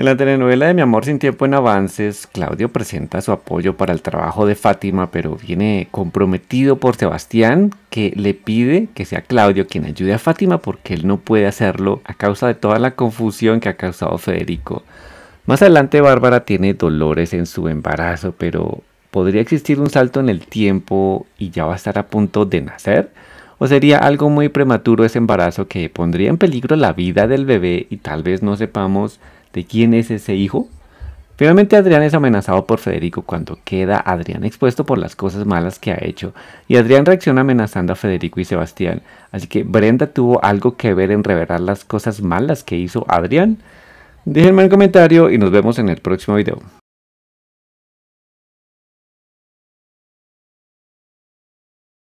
En la telenovela de Mi Amor sin Tiempo en Avances, Claudio presenta su apoyo para el trabajo de Fátima, pero viene comprometido por Sebastián, que le pide que sea Claudio quien ayude a Fátima porque él no puede hacerlo a causa de toda la confusión que ha causado Federico. Más adelante Bárbara tiene dolores en su embarazo, pero ¿podría existir un salto en el tiempo y ya va a estar a punto de nacer? ¿O sería algo muy prematuro ese embarazo que pondría en peligro la vida del bebé y tal vez no sepamos de quién es ese hijo. Finalmente Adrián es amenazado por Federico cuando queda Adrián expuesto por las cosas malas que ha hecho y Adrián reacciona amenazando a Federico y Sebastián. Así que Brenda tuvo algo que ver en revelar las cosas malas que hizo Adrián. Déjenme un comentario y nos vemos en el próximo video.